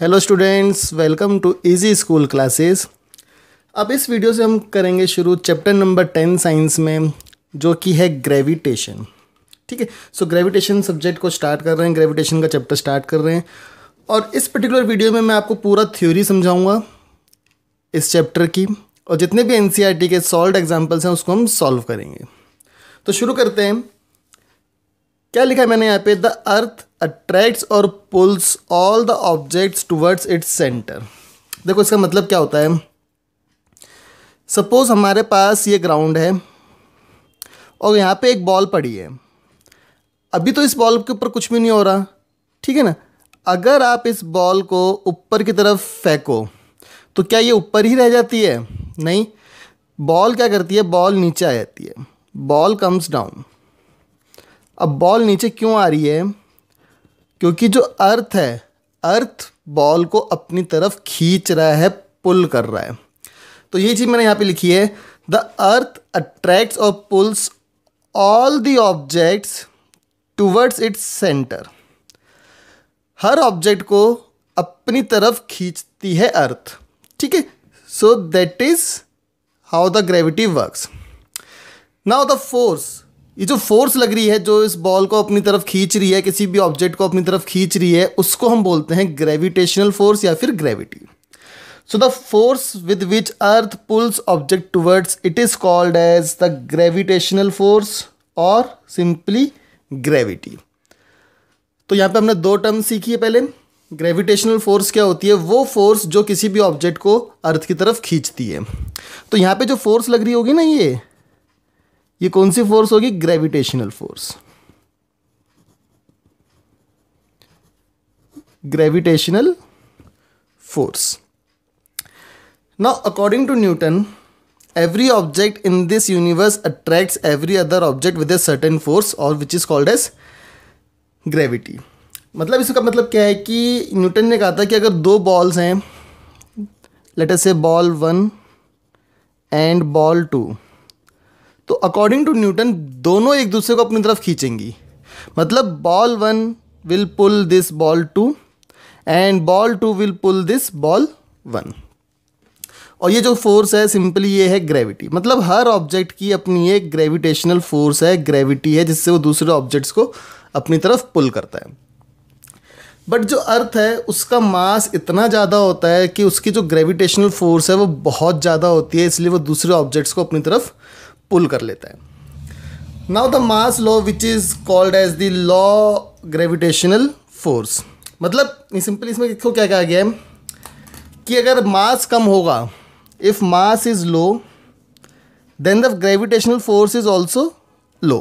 Hello students welcome to easy school classes अब इस video से हम करेंगे शुरू चैप्टर नंबर टेन साइंस में जो कि है ग्रेविटेशन ठीक है सो ग्रेविटेशन सब्जेक्ट को स्टार्ट कर रहे हैं ग्रेविटेशन का चैप्टर स्टार्ट कर रहे हैं और इस पर्टिकुलर वीडियो में मैं आपको पूरा थ्योरी समझाऊंगा इस चैप्टर की और जितने भी एन e के सॉल्व एग्जाम्पल्स हैं उसको हम सॉल्व करेंगे तो शुरू करते हैं क्या लिखा है मैंने यहाँ पे द अर्थ अट्रैक्ट्स और pulls all the objects towards its centre देखो इसका मतलब क्या होता है सपोज हमारे पास ये ग्राउंड है और यहाँ पे एक बॉल पड़ी है अभी तो इस बॉल के ऊपर कुछ भी नहीं हो रहा ठीक है ना अगर आप इस बॉल को ऊपर की तरफ फेंको तो क्या ये ऊपर ही रह जाती है नहीं बॉल क्या करती है बॉल नीचे आ जाती है बॉल कम्स डाउन अब बॉल नीचे क्यों आ रही है क्योंकि जो अर्थ है अर्थ बॉल को अपनी तरफ खींच रहा है पुल कर रहा है तो ये चीज़ मैंने यहाँ पे लिखी है द अर्थ अट्रैक्ट्स और pulls all the objects towards its centre हर ऑब्जेक्ट को अपनी तरफ खींचती है अर्थ ठीक है so that is how the gravity works now the force ये जो फोर्स लग रही है जो इस बॉल को अपनी तरफ खींच रही है किसी भी ऑब्जेक्ट को अपनी तरफ खींच रही है उसको हम बोलते हैं ग्रेविटेशनल फोर्स या फिर gravity so the force with which earth pulls object towards it is called as the gravitational force और सिंपली ग्रेविटी तो यहाँ पे हमने दो टर्म सीखी है पहले ग्रेविटेशनल फोर्स क्या होती है वो फोर्स जो किसी भी ऑब्जेक्ट को अर्थ की तरफ खींचती है तो यहाँ पे जो फोर्स लग रही होगी ना ये ये कौन सी फोर्स होगी gravitational force gravitational force now according to Newton every object in this universe attracts every other object with a certain force और which is called as gravity मतलब इसका मतलब क्या है कि न्यूटन ने कहा था कि अगर दो बॉल्स हैं लेटर से ball one and ball two तो अकॉर्डिंग टू न्यूटन दोनों एक दूसरे को अपनी तरफ खींचेंगी मतलब ball one will pull this ball two and ball two will pull this ball one और ये जो फोर्स है सिंपली ये है ग्रेविटी मतलब हर ऑब्जेक्ट की अपनी एक ग्रेविटेशनल फोर्स है ग्रेविटी है जिससे वो दूसरे ऑब्जेक्ट्स को अपनी तरफ पुल करता है बट जो अर्थ है उसका मास इतना ज़्यादा होता है कि उसकी जो ग्रेविटेशनल फोर्स है वो बहुत ज़्यादा होती है इसलिए वो दूसरे ऑब्जेक्ट्स को अपनी तरफ पुल कर लेता है now the mass law which is called as the law gravitational force मतलब सिंपली इसमें इसको क्या कहा गया है कि अगर मास कम होगा if mass is low then the gravitational force is also low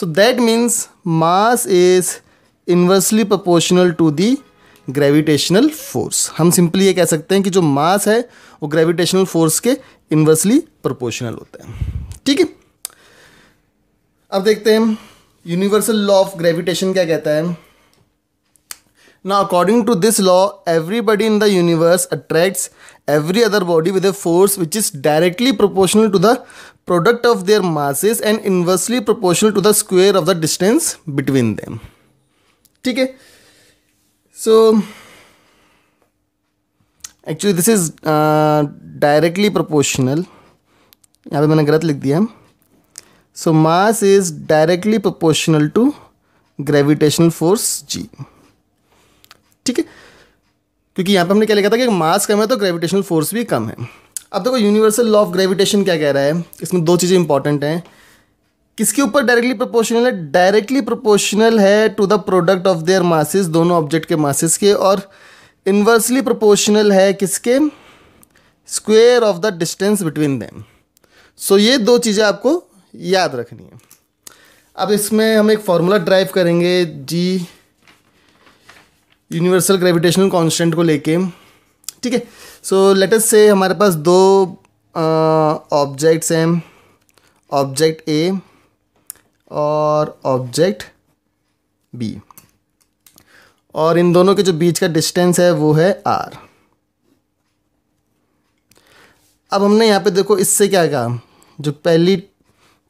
so that means mass is inversely proportional to the gravitational force हम सिंपली ये कह सकते हैं कि जो मास है वो ग्रेविटेशनल फोर्स के इन्वर्सली प्रपोर्शनल होते हैं ठीक है अब देखते हैं यूनिवर्सल लॉ ऑफ ग्रेविटेशन क्या कहता है ना according to this law everybody in the universe attracts every other body with a force which is directly proportional to the product of their masses and inversely proportional to the square of the distance between them ठीक है so actually this is directly proportional यहाँ पे मैंने गलत लिख दिया so mass is directly proportional to gravitational force G ठीक है क्योंकि यहाँ पे हमने क्या लिखा था कि मास कम है तो ग्रेविटेशनल फोर्स भी कम है अब देखो यूनिवर्सल लॉ ऑफ ग्रेविटेशन क्या कह रहा है इसमें दो चीज़ें इंपॉर्टेंट हैं किसके ऊपर डायरेक्टली प्रोपोर्शनल है डायरेक्टली प्रोपोर्शनल है to the product of their masses दोनों ऑब्जेक्ट के मासेस के और इन्वर्सली प्रोपोर्शनल है किसके square of the distance between them so ये दो चीज़ें आपको याद रखनी है अब इसमें हम एक फार्मूला ड्राइव करेंगे जी यूनिवर्सल ग्रेविटेशनल कांस्टेंट को लेके ठीक है सो लेटेस्ट से हमारे पास दो ऑब्जेक्ट्स हैं ऑब्जेक्ट ए और ऑब्जेक्ट बी और इन दोनों के जो बीच का डिस्टेंस है वो है आर अब हमने यहाँ पे देखो इससे क्या कहा जो पहली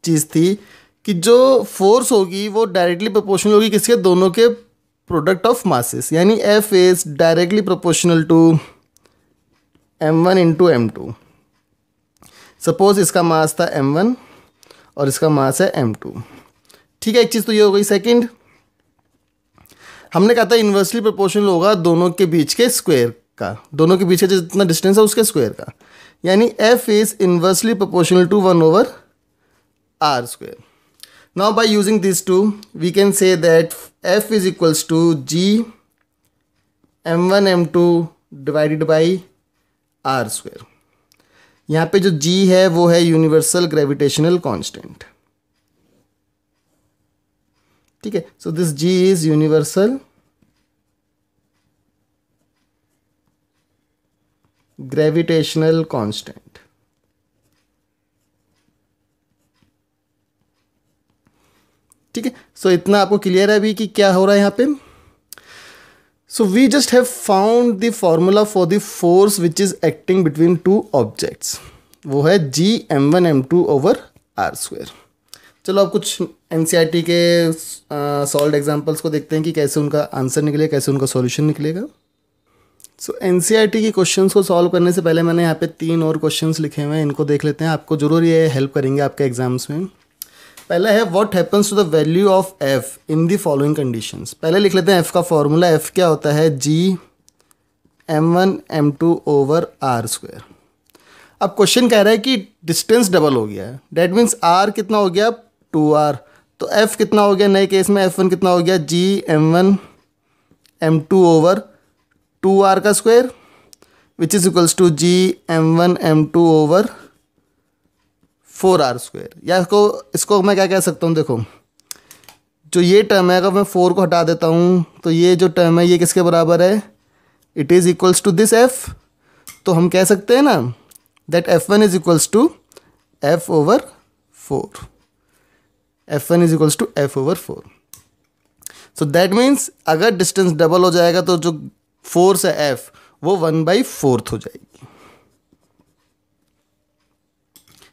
चीज़ थी कि जो फोर्स होगी वो डायरेक्टली प्रोपोर्शनल होगी किसके दोनों के प्रोडक्ट ऑफ मासेस यानी F is directly proportional to M one into M two suppose इसका मास था एम वन और इसका मास है एम टू ठीक है एक चीज़ तो ये हो गई सेकंड हमने कहा था इन्वर्सली प्रोपोर्शनल होगा दोनों के बीच के स्क्वायर का दोनों के बीच का जितना डिस्टेंस है उसके स्क्वायर का यानी F is inversely proportional to one over R square now by using this two we can say that F is equals to G M one M two divided by R square यहाँ पे जो जी है वो है universal gravitational constant ठीक है so this G is universal gravitational constant ठीक है सो इतना आपको क्लियर है अभी कि क्या हो रहा है यहाँ पे so we just have found the formula for the force which is acting between two objects वो है G M one M two over R square चलो आप कुछ एन e के सॉल्व uh, एग्जाम्पल्स को देखते हैं कि कैसे उनका आंसर निकलेगा कैसे उनका सॉल्यूशन निकलेगा सो एन के क्वेश्चन को सॉल्व करने से पहले मैंने यहाँ पे तीन और क्वेश्चन लिखे हुए हैं इनको देख लेते हैं आपको जरूर ये हेल्प करेंगे आपके एग्जाम्स में पहला है what happens to the value of F in the following conditions पहले लिख लेते हैं एफ का फॉर्मूला एफ क्या होता है G M one M two over R square अब क्वेश्चन कह रहा है कि डिस्टेंस डबल हो गया है डेट मीन्स आर कितना हो गया टू आर तो एफ कितना हो गया नए केस में एफ वन कितना हो गया G M one M two over two R का square which is equals to G M one M two over four R square या इसको इसको मैं क्या कह सकता हूँ देखो जो ये टर्म है अगर मैं फोर को हटा देता हूँ तो ये जो टर्म है ये किसके बराबर है it is equals to this F तो हम कह सकते हैं ना that F one is equals to F over four F one is equals to F over four so that means अगर डिस्टेंस डबल हो जाएगा तो जो फोर्स है एफ वो वन बाई फोर्थ हो जाएगी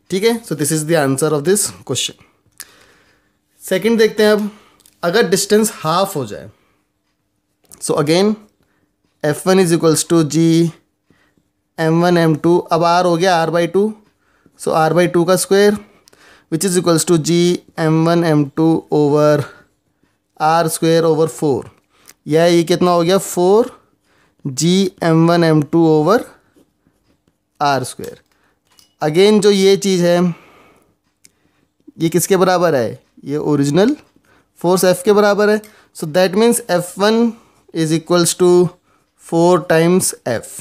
ठीक है so this is the answer of this question second देखते हैं अब अगर डिस्टेंस हाफ हो जाए so again F one is equals to G M one M two अब आर हो गया R by two so R by two का square which is equals to G M one M two over R square over four यह e कितना हो गया four G M one M two over R square again जो ये चीज़ है ये किसके बराबर है ये ओरिजिनल फोर्स एफ के बराबर है so that means F one is equals to four times F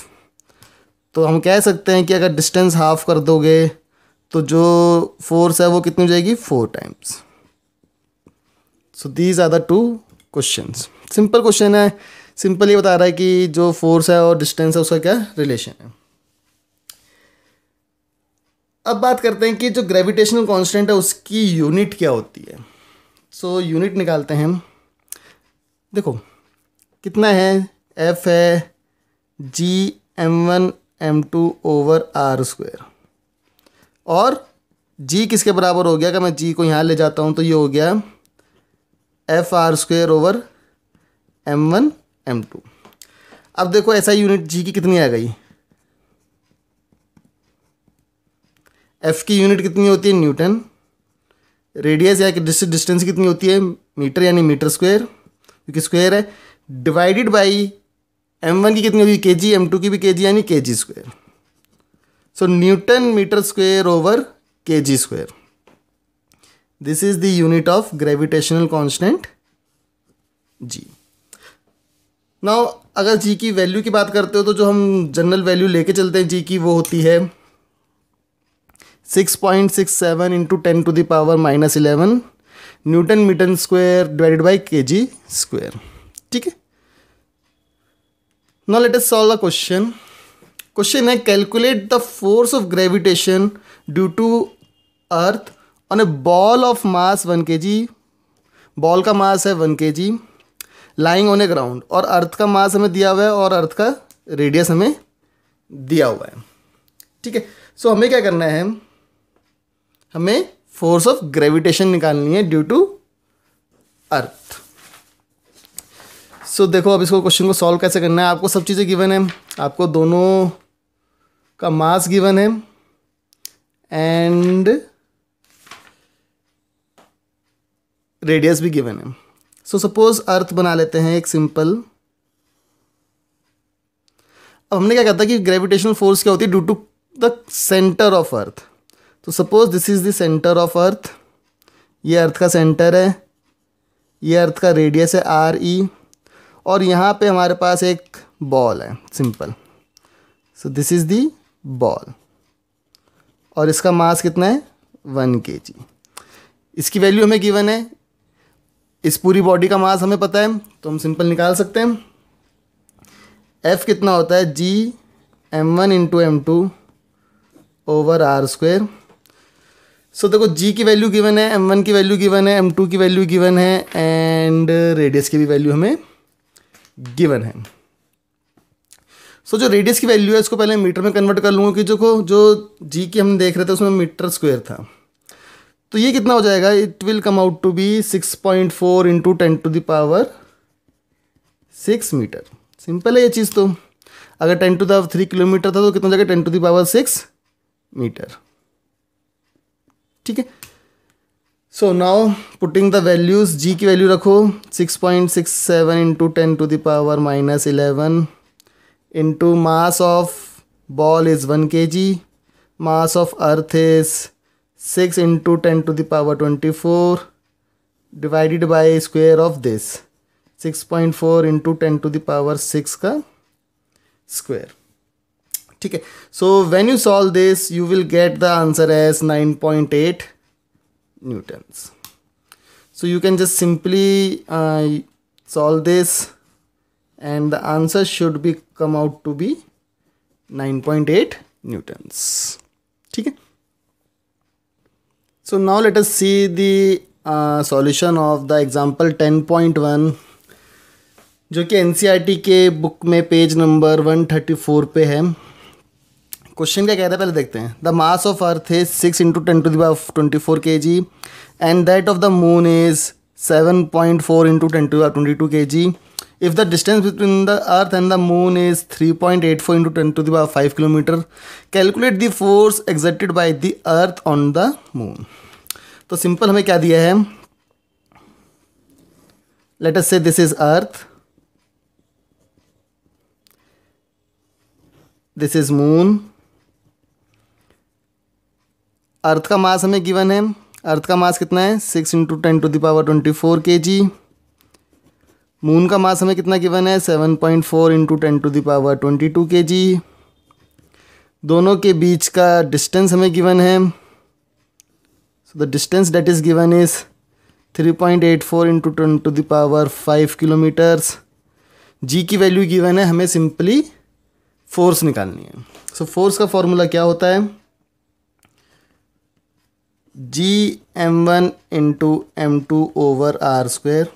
तो हम कह सकते हैं कि अगर डिस्टेंस हाफ कर दोगे तो जो फोर्स है वो कितनी हो जाएगी four times so these are the two questions simple question है सिंपल ये बता रहा है कि जो फोर्स है और डिस्टेंस है उसका क्या रिलेशन है अब बात करते हैं कि जो ग्रेविटेशनल कांस्टेंट है उसकी यूनिट क्या होती है सो so, यूनिट निकालते हैं हम देखो कितना है एफ है G M one M two over R square और जी किसके बराबर हो गया अगर मैं जी को यहाँ ले जाता हूँ तो ये हो गया F R square over M one M two अब देखो ऐसा यूनिट जी की कितनी आ गई एफ की यूनिट कितनी होती है न्यूटन रेडियस या डिस्टेंस कितनी होती है मीटर यानी मीटर स्क्वायर क्योंकि स्क्वायर है डिवाइडेड बाई एम वन की कितनी होगी के जी एम टू की भी के जी यानी K G square so newton metre square over K G square this is the unit of gravitational constant G ना अगर जी की वैल्यू की बात करते हो तो जो हम जनरल वैल्यू लेके चलते हैं जी की वो होती है six point six seven into ten to the power minus eleven newton metre square divided by K G square ठीक है now let's solve the question question है calculate the force of gravitation due to earth on a ball of mass one K G ball का mass है one K G lying on a ground और earth का mass हमें दिया हुआ है और अर्थ का रेडियस हमें दिया हुआ है ठीक है सो हमें क्या करना है हमें फोर्स ऑफ ग्रेविटेशन निकालनी है ड्यू टू अर्थ सो देखो अब इसको क्वेश्चन को सॉल्व कैसे करना है आपको सब चीज़ें गिवन है आपको दोनों का मास गिवन है एंड रेडियस भी गिवन है सो सपोज अर्थ बना लेते हैं एक सिंपल अब हमने क्या कहा था कि ग्रेविटेशनल फोर्स क्या होती है due to the centre of earth तो suppose this is the centre of earth ये अर्थ का सेंटर है ये अर्थ का रेडियस है आर ई e. और यहाँ पे हमारे पास एक बॉल है simple so this is the ball और इसका मास कितना है वन के जी इसकी वैल्यू हमें गिवन है इस पूरी बॉडी का मास हमें पता है तो हम सिंपल निकाल सकते हैं एफ कितना होता है G M one into M two over R square so देखो जी की वैल्यू गिवन है एम वन की वैल्यू गिवन है एम टू की वैल्यू गिवन है एंड रेडियस की भी वैल्यू हमें गिवन है सो so, जो रेडियस की वैल्यू है इसको पहले मीटर में कन्वर्ट कर लूँगा कि जो को जो जी की हम देख रहे थे उसमें मीटर स्क्वेयर था तो ये कितना हो जाएगा it will come out to be six point four into ten to the power six metre simple है ये चीज़ तो अगर टेन टू द्री किलोमीटर था तो कितना हो जाएगा ten to the power six metre ठीक है so now putting the values G की वैल्यू रखो six point six seven into ten to the power minus eleven into mass of ball is one K G mass of earth is 6 into 10 to the power 24 divided by square of this 6.4 into 10 to the power 6 ka square ठीक है so when you solve this you will get the answer as 9.8 newtons so you can just simply uh, solve this and the answer should be come out to be 9.8 newtons ठीक है So now let us see the uh, solution of the example 10.1 जो कि N e के book में page number 134 पे है question क्या कह रहा है पहले देखते हैं the mass of earth is six into ten to the power twenty four K G and that of the moon is seven point four into ten to twenty two K G If the distance between the earth and the moon is 3.84 into 10 to the power 5 kilometer, calculate the force exerted by the earth on the moon. तो simple हमें क्या दिया है let us say this is earth this is moon earth का mass हमें given है अर्थ का mass कितना है six into ten to the power twenty four K G moon का मास हमें कितना गिवन है seven point four into ten to the power twenty two K G दोनों के बीच का डिस्टेंस हमें गिवन है so the distance that is given is three point eight four into ten to the power five kilometres G की value given है हमें simply force निकालनी है सो so, फोर्स का फॉर्मूला क्या होता है G M one into M two over R square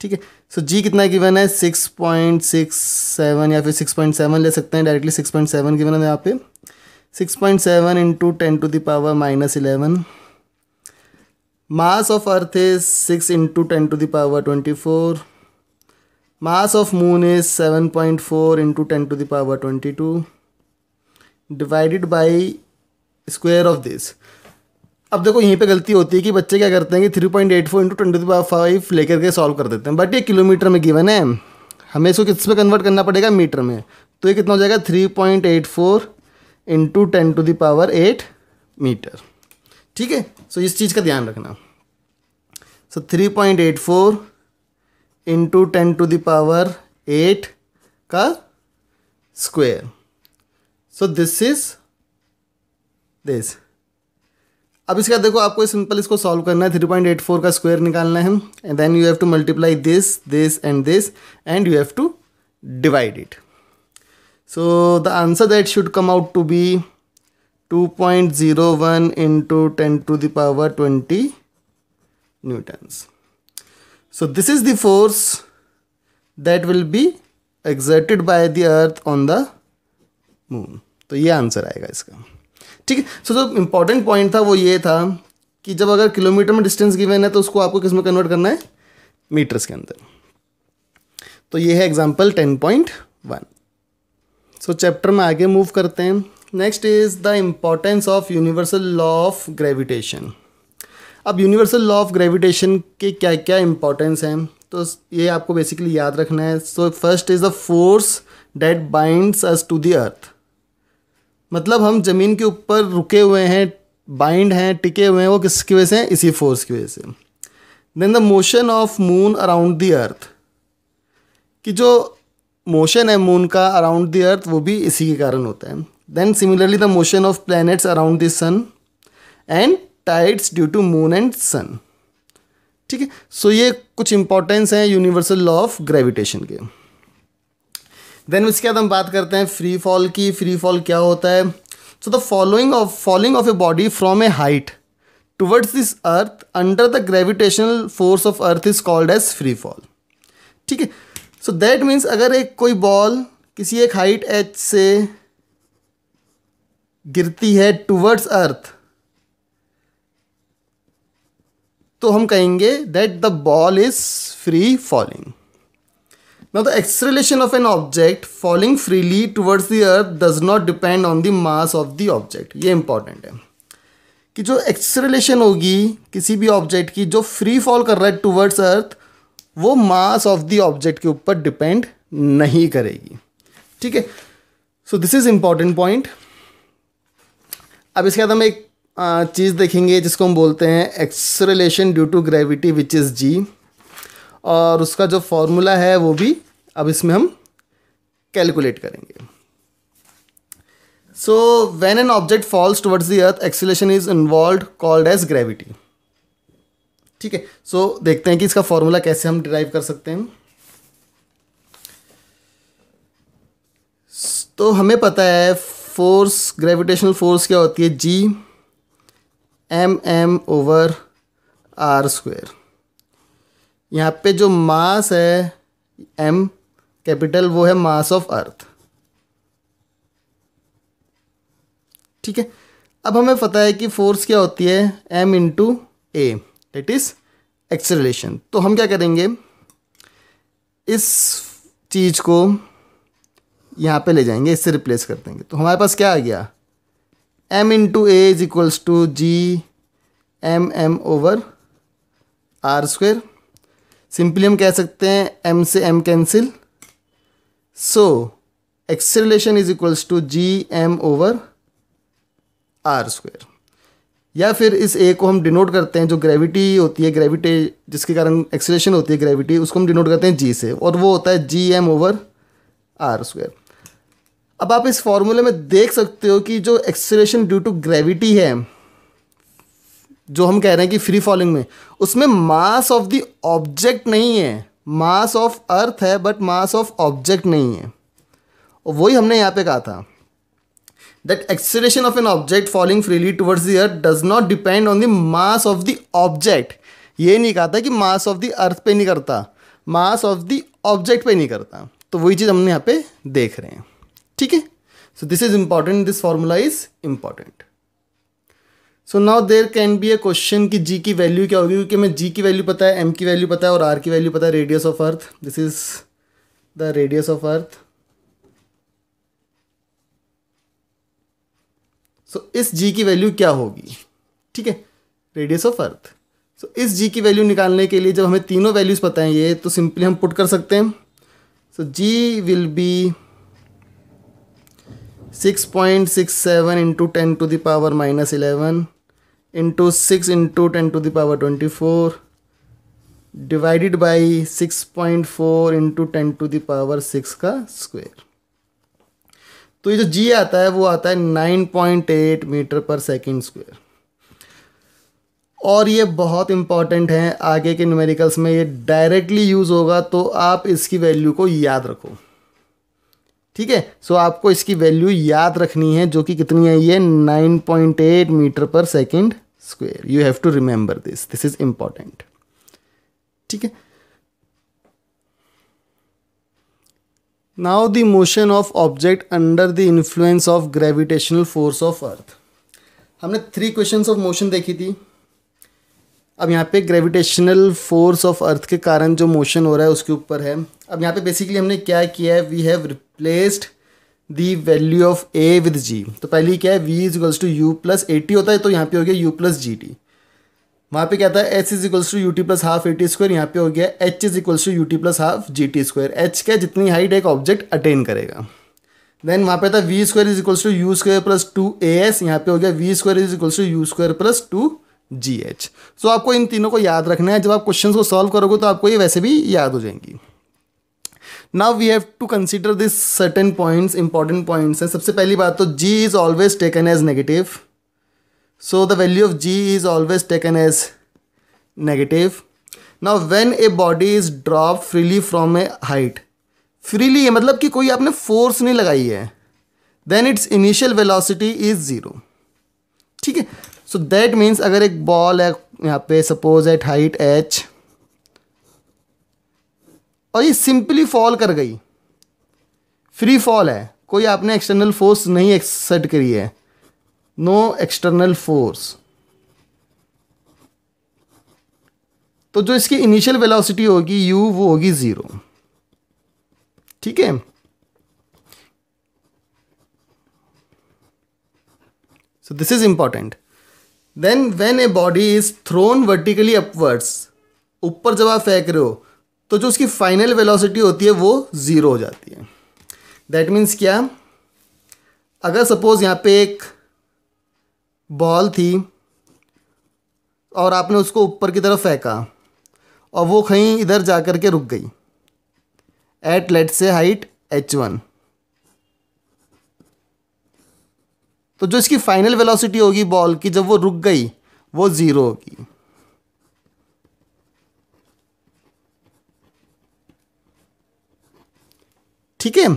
ठीक है सो जी कितना गिवन है सिक्स पॉइंट सिक्स सेवन या फिर सिक्स पॉइंट सेवन ले सकते हैं directly six point seven given है यहाँ पे six point seven into ten to the power minus eleven mass of earth is six into ten to the power twenty four mass of moon is seven point four into ten to the power twenty two divided by square of this अब देखो यहीं पे गलती होती है कि बच्चे क्या करते हैं कि three point eight four into twenty five लेकर के सॉल्व कर देते हैं बट ये किलोमीटर में गिवन है हमें इसको किस में कन्वर्ट करना पड़ेगा मीटर में तो ये कितना हो जाएगा three point eight four into ten to the power eight metre ठीक है सो इस चीज़ का ध्यान रखना so three point eight four into ten to the power eight का square so this is this अब इसके बाद देखो आपको सिंपल इसको सॉल्व करना है थ्री पॉइंट एट फोर का स्क्वायर निकालना है and then you have to multiply this this and this and you have to divide it so the answer that should come out to be two point zero one into ten to the power twenty newton so this is the force that will be exerted by the earth on the moon तो ये answer आएगा इसका ठीक है सो जो important point था वो ये था कि जब अगर किलोमीटर में डिस्टेंस गिवन है तो उसको आपको किस में कन्वर्ट करना है मीटर्स के अंदर तो ये है example ten point one so chapter में आगे मूव करते हैं next is the importance of universal law of gravitation अब यूनिवर्सल लॉ ऑफ ग्रेविटेशन के क्या क्या इंपॉर्टेंस हैं तो ये आपको बेसिकली याद रखना है so first is the force that binds us to the earth मतलब हम ज़मीन के ऊपर रुके हुए हैं बाइंड हैं टिके हुए हैं वो किसकी वजह से हैं इसी फोर्स की वजह से then the motion of moon around the earth कि जो मोशन है मून का अराउंड द अर्थ वो भी इसी के कारण होता है then similarly the motion of planets around the sun and tides due to moon and sun ठीक है सो ये कुछ इंपॉर्टेंस हैं यूनिवर्सल लॉ ऑफ ग्रेविटेशन के देन उसके बाद हम बात करते हैं फ्री फॉल की फ्री फॉल क्या होता है so the following of following of a body from a height towards this earth under the gravitational force of earth is called as free fall ठीक है सो दैट मीन्स अगर एक कोई ball किसी एक हाइट एच से गिरती है टुवर्ड्स अर्थ तो हम कहेंगे that the ball is free falling Now the acceleration of an object falling freely towards the earth does not depend on the mass of the object. ये important है कि जो acceleration होगी किसी भी object की जो free fall कर रहा है towards earth वो mass of the object के ऊपर depend नहीं करेगी ठीक है so this is important point अब इसके बाद हम एक चीज़ देखेंगे जिसको हम बोलते हैं acceleration due to gravity which is G और उसका जो फॉर्मूला है वो भी अब इसमें हम कैलकुलेट करेंगे so when an object falls towards the earth acceleration is involve called as gravity ठीक है सो देखते हैं कि इसका फॉर्मूला कैसे हम डिराइव कर सकते हैं तो हमें पता है फोर्स ग्रेविटेशनल फोर्स क्या होती है G M M over R square यहाँ पे जो मास है एम कैपिटल वो है मास ऑफ अर्थ ठीक है अब हमें पता है कि फोर्स क्या होती है M into A that is acceleration तो हम क्या करेंगे इस चीज़ को यहाँ पे ले जाएंगे इससे रिप्लेस कर देंगे तो हमारे पास क्या आ गया M into A is equals to G M M over R square simply हम कह सकते हैं एम से M cancel so acceleration is equals to G M over R square या फिर इस ए को हम डिनोट करते हैं जो ग्रेविटी होती है ग्रेविटे जिसके कारण एक्सेलेशन होती है ग्रेविटी उसको हम डिनोट करते हैं जी से और वो होता है G M over R square अब आप इस फॉर्मूले में देख सकते हो कि जो एक्सेलेशन ड्यू टू ग्रेविटी है जो हम कह रहे हैं कि फ्री फॉलिंग में उसमें मास ऑफ द ऑब्जेक्ट नहीं है मास ऑफ अर्थ है बट मास ऑफ ऑब्जेक्ट नहीं है वही हमने यहाँ पे कहा था that acceleration of an object falling freely towards the earth does not depend on the mass of the object ये नहीं कहा था कि मास ऑफ द अर्थ पे नहीं करता मास ऑफ द ऑब्जेक्ट पे नहीं करता तो वही चीज़ हमने यहाँ पे देख रहे हैं ठीक है so this is important this formula is important so now there can be a question कि जी की वैल्यू क्या होगी क्योंकि हमें जी की वैल्यू पता है एम की वैल्यू पता है और आर की वैल्यू पता है radius of earth this is the radius of earth so इस जी की वैल्यू क्या होगी ठीक है रेडियस ऑफ अर्थ सो इस जी की वैल्यू निकालने के लिए जब हमें तीनों वैल्यूज़ पता हैं ये तो सिंपली हम पुट कर सकते हैं so G will be six point six seven into ten to the power minus eleven into 6 into 10 to the twenty four divided by six point four into ten to the power six का square तो ये जो G आता है वो आता है nine point eight metre per second square और ये बहुत इंपॉर्टेंट है आगे के न्यूमेरिकल्स में ये डायरेक्टली यूज़ होगा तो आप इसकी वैल्यू को याद रखो ठीक है सो आपको इसकी वैल्यू याद रखनी है जो कि कितनी है ये 9.8 metre per second square you have to remember this this is important ठीक है now the motion of object under the influence of gravitational force of earth हमने थ्री क्वेश्चंस ऑफ मोशन देखी थी अब यहाँ पे ग्रेविटेशनल फोर्स ऑफ अर्थ के कारण जो मोशन हो रहा है उसके ऊपर है अब यहाँ पे बेसिकली हमने क्या किया है we have placed the value of A with G तो पहली क्या है we is equals to you plus A T होता है तो यहाँ पे हो गया यू प्लस जी टी वहाँ पे क्या था h is equals to u t plus half a t square यहाँ पे हो गया h is equals to u t plus half g t square h क्या जितनी हाइट एक ऑब्जेक्ट अटेन करेगा देन वहाँ पे था v square is equals to u square plus two a s यहाँ पे हो गया v square is equals to u square plus two g h so आपको इन तीनों को याद रखना है जब आप क्वेश्चन को सॉल्व करोगे तो आपको ये वैसे भी याद हो जाएंगी now we have to consider this certain points important points हैं सबसे पहली बात तो g is always taken as negative so the value of g is always taken as negative now when a body is drop freely from a height freely है मतलब कि कोई आपने फोर्स नहीं लगाई है then its initial velocity is zero ठीक है सो दैट मीन्स अगर एक बॉल है यहाँ पे सपोज एट हाइट एच और ये सिंपली फॉल कर गई फ्री फॉल है कोई आपने एक्सटर्नल फोर्स नहीं एक्सर्ट करी है नो एक्सटर्नल फोर्स तो जो इसकी इनिशियल वेलोसिटी होगी यू वो होगी ज़ीरो ठीक है so this is important then when a body is thrown vertically upwards ऊपर जब आप फेंक रहे हो तो जो उसकी फाइनल वेलोसिटी होती है वो ज़ीरो हो जाती है दैट मीन्स क्या अगर सपोज़ यहाँ पे एक बॉल थी और आपने उसको ऊपर की तरफ फेंका और वो कहीं इधर जा कर के रुक गई at let say height h one तो जो इसकी फाइनल वेलोसिटी होगी बॉल की जब वो रुक गई वो ज़ीरो होगी ठीक है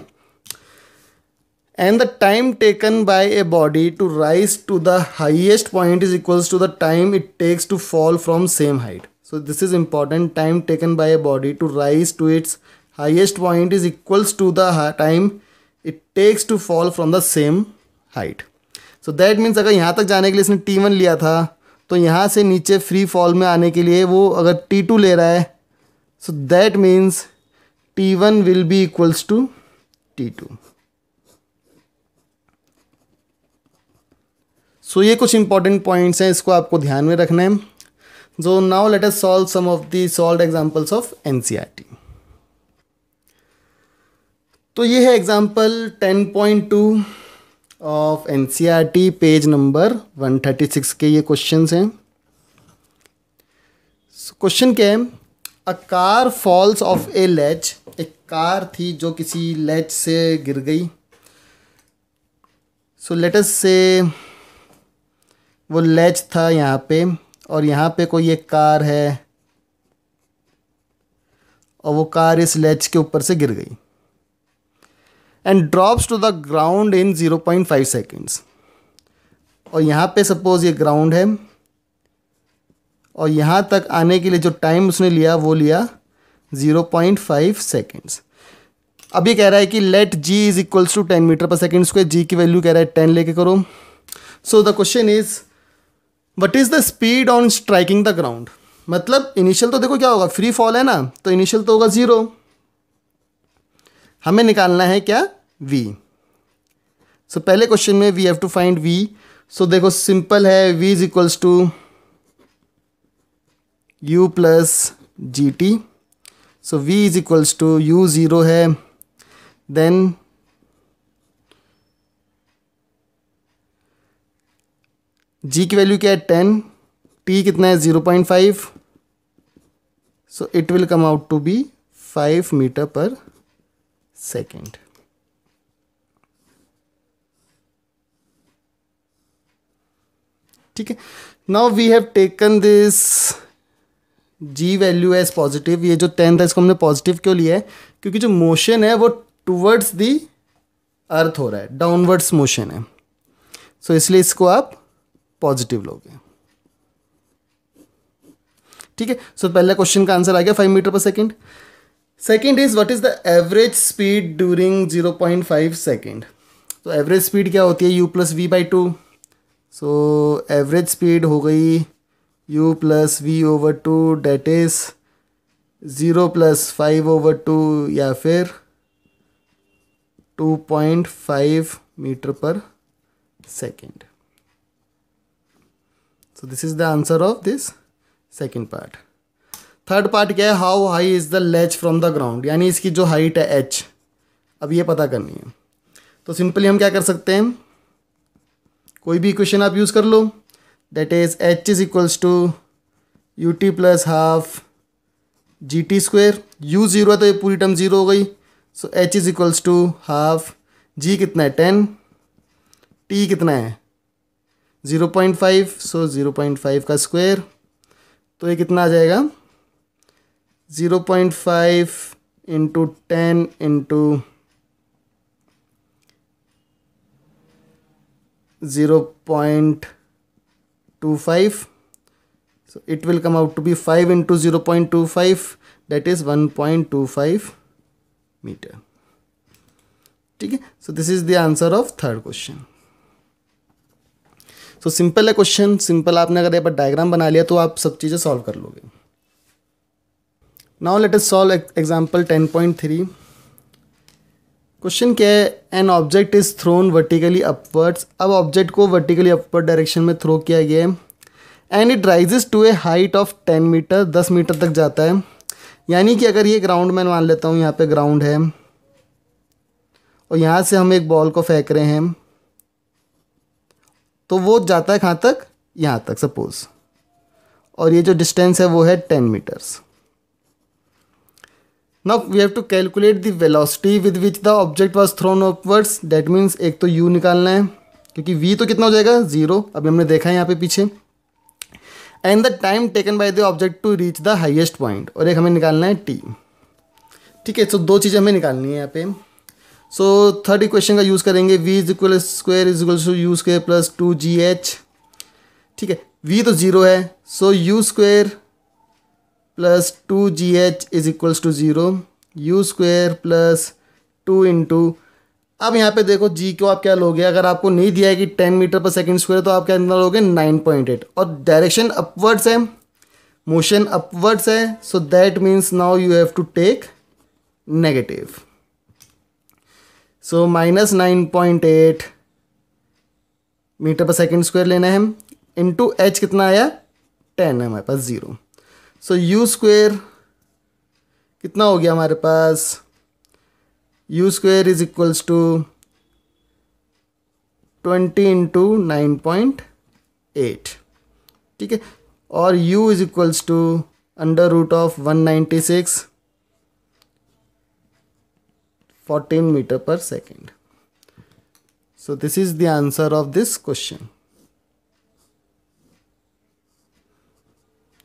and the time taken by a body to rise to the highest point is equals to the time it takes to fall from same height so this is important time taken by a body to rise to its highest point is equals to the time it takes to fall from the same height so that means अगर यहाँ तक जाने के लिए इसने T one लिया था तो यहाँ से नीचे फ्री फॉल में आने के लिए वो अगर टी टू ले रहा है so that means T1 will be equals to T2. So so, ये कुछ इंपॉर्टेंट पॉइंट्स हैं इसको आपको ध्यान में रखना है जो now let us solve some of the solve examples of NCERT तो ये है example 10.2 of NCERT page number 136 के ये क्वेश्चंस हैं क्वेश्चन so, क्या है a car falls off a ledge एक कार थी जो किसी लेच से गिर गई सो लेटस से वो लेच था यहाँ पे और यहाँ पे कोई एक कार है और वो कार इस लेच के ऊपर से गिर गई and drops to the ground in zero point five seconds और यहाँ पे सपोज़ ये ग्राउंड है और यहाँ तक आने के लिए जो टाइम उसने लिया वो लिया ज़ीरो पॉइंट फाइव सेकेंड्स अब ये कह रहा है कि let g is equals to ten metre per second square g की वैल्यू कह रहा है टेन लेके करो so the question is what is the speed on striking the ground मतलब इनिशियल तो देखो क्या होगा फ्री फॉल है ना तो इनिशियल तो होगा ज़ीरो हमें निकालना है क्या वी सो so, पहले क्वेश्चन में we have to find v so देखो सिंपल है we is equals to u plus g t so v is equals to u zero है देन जी की वैल्यू क्या है टेन टी कितना है zero point five so it will come out to be five metre per second ठीक है now we have taken this g value as positive ये जो टेंथ है इसको हमने पॉजिटिव क्यों लिया है क्योंकि जो मोशन है वो टूवर्ड्स दी अर्थ हो रहा है डाउनवर्ड्स मोशन है सो so, इसलिए इसको आप पॉजिटिव लोगे ठीक है सो पहला क्वेश्चन का आंसर आ गया five metre per second second is what is the average speed during zero point five second तो एवरेज स्पीड क्या होती है u plus v by two so average speed हो गई u plus v over 2 that is 0 plus 5 over 2 या फिर 2.5 metre per second so this is the answer of this second part third part क्या है how high is the ledge from the ground यानी इसकी जो height है H अब ये पता करनी है तो सिंपली हम क्या कर सकते हैं कोई भी इक्वेशन आप यूज़ कर लो that is h is equals to ut plus half g t square u zero है तो ये पूरी टर्म ज़ीरो हो गई so h is equals to half g कितना है टेन टी कितना है zero point five so zero point five का स्क्वायर तो ये कितना आ जाएगा zero point five into ten into zero point two five so it will come out to be five into zero point two five that is one point two five metre ठीक है so this is the answer of third question so simple है question simple आपने अगर यहाँ पर diagram बना लिया तो आप सब चीज़ें सॉल्व कर लोगे now let is solve example ten point three question क्या है an object is thrown vertically upwards अब ऑब्जेक्ट को वर्टिकली अपवर्ड डायरेक्शन में थ्रो किया गया है and it rises to a height of ten metre दस मीटर तक जाता है यानी कि अगर ये ग्राउंड मैन मान लेता हूँ यहाँ पे ग्राउंड है और यहाँ से हम एक बॉल को फेंक रहे हैं तो वो जाता है कहाँ तक यहाँ तक सपोज़ और ये जो डिस्टेंस है वो है ten metres now we have to calculate the velocity with which the object was thrown upwards that means एक तो यू निकालना है क्योंकि वी तो कितना हो जाएगा जीरो अभी हमने देखा है यहाँ पे पीछे and the time taken by the object to reach the highest point और एक हमें निकालना है टी ठीक है सो दो चीज़ें हमें निकालनी है यहाँ पे सो थर्ड इक्वेशन का यूज़ करेंगे v is equal square is equal to u square plus two g h ठीक है वी तो ज़ीरो है so u square plus two g h is equals to zero u square plus two two अब यहाँ पे देखो जी को आप क्या लोगे अगर आपको नहीं दिया है कि ten metre per second square तो आप क्या इतना लोगे नाइन पॉइंट एट और डायरेक्शन अपवर्ड्स है मोशन अपवर्ड्स है so that means now you have to take negative so minus nine point eight metre per second square लेना है इन टू एच कितना आया टेन है हमारे पास ज़ीरो सो यू स्क्वेयर कितना हो गया हमारे पास u square is equals to twenty into nine point eight ठीक है और u is equals to under root of one ninety six fourteen metre per second so this is the answer of this question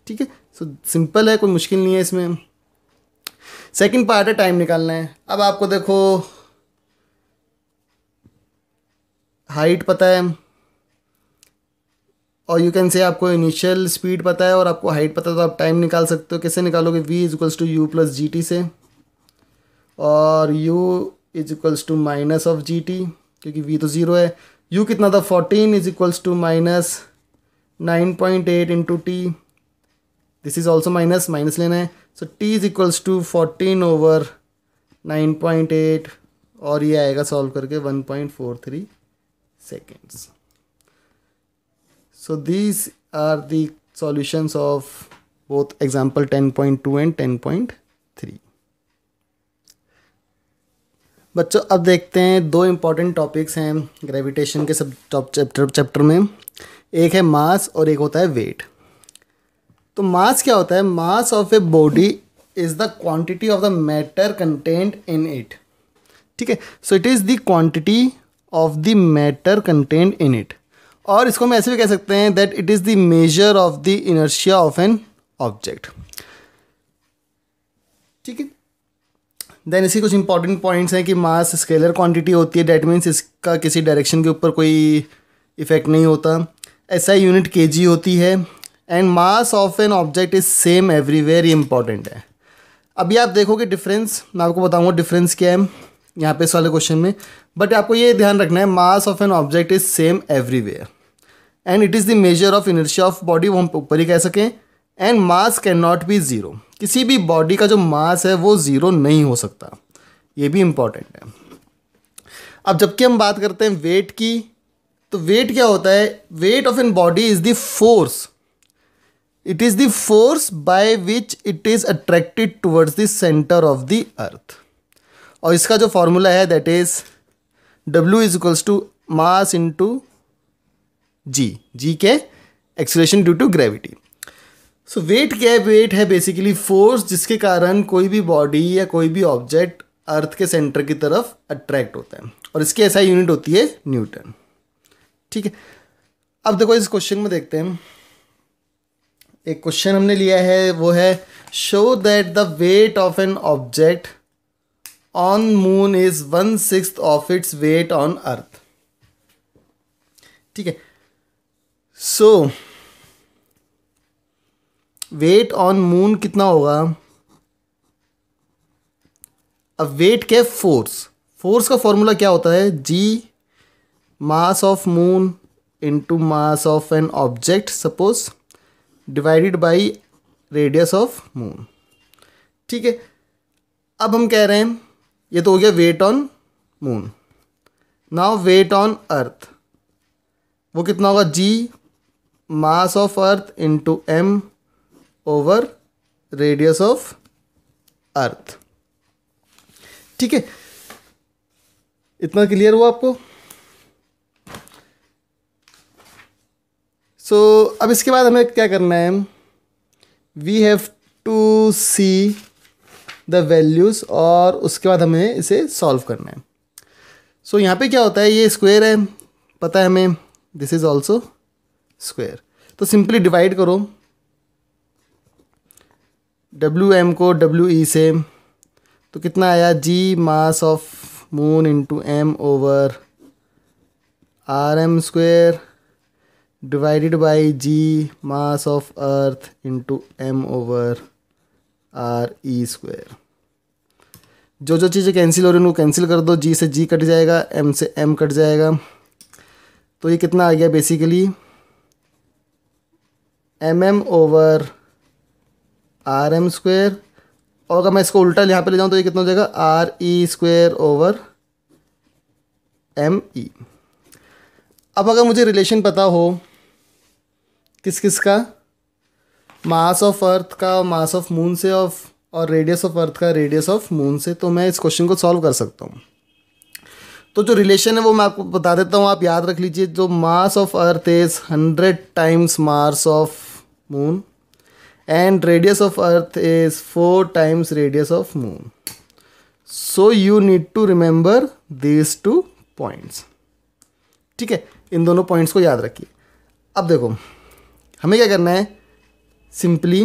ठीक है so so, simple है कोई मुश्किल नहीं है इसमें सेकंड पार्ट है टाइम निकालना है अब आपको देखो हाइट पता है और यू कैन से आपको इनिशियल स्पीड पता है और आपको हाइट पता है तो आप टाइम निकाल सकते हो कैसे निकालोगे v is equals to you plus g t से और u is equals to minus of g t क्योंकि वी तो ज़ीरो है यू कितना था fourteen is equals to minus nine point eight into t this is also minus minus लेना है so t is equals to fourteen over nine point eight और ये आएगा सॉल्व करके one point four three seconds so these are the solutions of both example ten point two and ten point three बच्चों अब देखते हैं दो important topics हैं ग्रेविटेशन के सब चैप्टर चैप्टर में एक है मास और एक होता है वेट तो मास क्या होता है mass of a body is the quantity of the matter content in it ठीक है so it is the quantity of the matter content in it और इसको हम ऐसे भी कह सकते हैं that it is the measure of the inertia of an object ठीक है देन इसी कुछ इंपॉर्टेंट पॉइंट्स हैं कि मास स्केलर क्वांटिटी होती है डैट मीन्स इसका किसी डायरेक्शन के ऊपर कोई इफेक्ट नहीं होता ऐसा यूनिट केजी होती है and mass of an object is same everywhere ये इंपॉर्टेंट है अभी आप देखोगे डिफरेंस मैं आपको बताऊंगा डिफरेंस क्या है यहाँ पे इस वाले क्वेश्चन में बट आपको ये ध्यान रखना है mass of an object is same everywhere and it is the measure of inertia of body वो हम ऊपर ही कह सकें and mass can not be zero किसी भी बॉडी का जो मास है वो ज़ीरो नहीं हो सकता ये भी इम्पॉर्टेंट है अब जबकि हम बात करते हैं वेट की तो वेट क्या होता है weight of an body is the force it is the force by which it is attracted towards the centre of the earth और इसका जो फॉर्मूला है दैट इज डब्ल्यू is equals to mass into g g के acceleration due to gravity so weight क्या है wait है basically force जिसके कारण कोई भी बॉडी या कोई भी ऑब्जेक्ट अर्थ के सेंटर की तरफ अट्रैक्ट होता है और इसकी ऐसा यूनिट होती है न्यूटन ठीक है अब देखो इस क्वेश्चन में देखते हैं एक क्वेश्चन हमने लिया है वो है show that the weight of an object on moon is one six of its weight on earth ठीक है सो वेट ऑन मून कितना होगा अब वेट क्या है फोर्स फोर्स का फॉर्मूला क्या होता है g mass of moon into mass of an object suppose divided by radius of moon ठीक है अब हम कह रहे हैं ये तो हो गया weight on moon now weight on earth वो कितना होगा g mass of earth into m over radius of earth ठीक है इतना क्लियर हुआ आपको सो so, अब इसके बाद हमें क्या करना है we have to see the values और उसके बाद हमें इसे सॉल्व करना है सो so, यहाँ पे क्या होता है ये स्क्वायर है पता है हमें दिस इज़ ऑल्सो स्क्वेयर तो सिंपली डिवाइड करो डब्ल्यू एम को डब्ल्यू ई e से तो कितना आया g mass of moon into m over are m square divided by g mass of earth into m over r e square जो जो चीज़ें कैंसिल हो रही हैं उनको कैंसिल कर दो जी से जी कट जाएगा एम से एम कट जाएगा तो ये कितना आ गया basically M M over are M square और अगर मैं इसको उल्टा यहाँ पे ले जाऊँ तो ये कितना हो जाएगा R E square over M E अब अगर मुझे रिलेशन पता हो किस किस का मास ऑफ अर्थ का मास ऑफ मून से ऑफ और रेडियस ऑफ अर्थ का रेडियस ऑफ मून से तो मैं इस क्वेश्चन को सॉल्व कर सकता हूँ तो जो रिलेशन है वो मैं आपको बता देता हूँ आप याद रख लीजिए जो mass of earth is hundred times mass of moon and radius of earth is four times radius of moon so you need to remember these two points ठीक है इन दोनों पॉइंट्स को याद रखिए अब देखो हमें क्या करना है सिंपली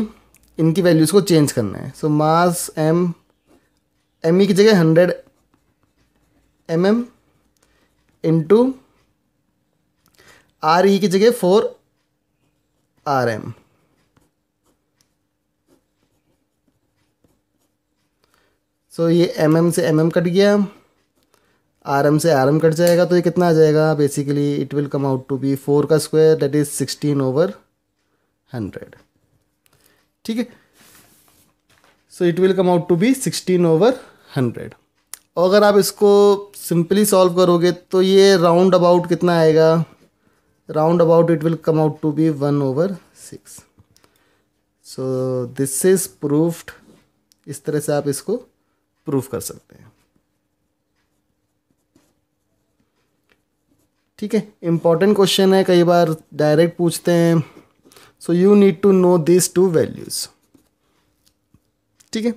इनकी वैल्यूज़ को चेंज करना है सो मास एम एम ई की जगह hundred M M into R E की जगह फोर आर एम सो ये एम mm एम से एम mm एम कट गया आर एम से आर एम कट जाएगा तो ये कितना आ जाएगा basically it will come out to be four का square that is sixteen over hundred ठीक है so it will come out to be sixteen over hundred और अगर आप इसको सिंपली सॉल्व करोगे तो ये राउंड अबाउट कितना आएगा round about it will come out to be one over six so this is proofed इस तरह से आप इसको प्रूफ कर सकते हैं ठीक है इंपॉर्टेंट क्वेश्चन है कई बार डायरेक्ट पूछते हैं so you need to know this two values ठीक है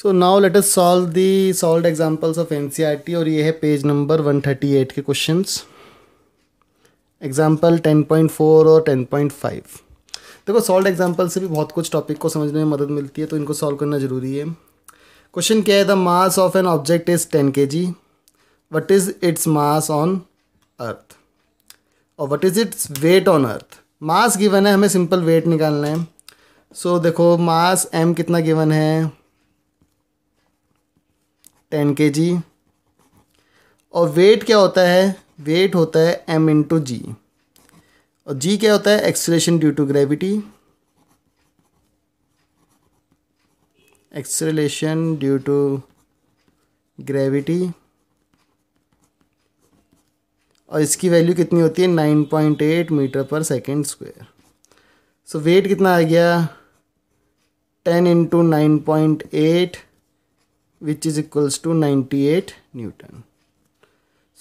so now let us solve the solve examples of NCERT और ये है पेज नंबर 138 के क्वेश्चंस एग्जांपल 10.4 और 10.5 देखो सॉल्व एग्जांपल से भी बहुत कुछ टॉपिक को समझने में मदद मिलती है तो इनको सॉल्व करना ज़रूरी है क्वेश्चन क्या है the mass of an object is ten K G what is its mass on earth और what is its weight on earth mass given है हमें सिंपल वेट निकालना है सो so, देखो मास एम कितना गिवन है टेन के जी और wait क्या होता है वेट होता है एम इंटू जी और जी क्या होता है acceleration due to gravity acceleration due to gravity और इसकी वैल्यू कितनी होती है nine point eight metre per second square so weight कितना आ गया ten into nine point eight which is equals to ninety eight newton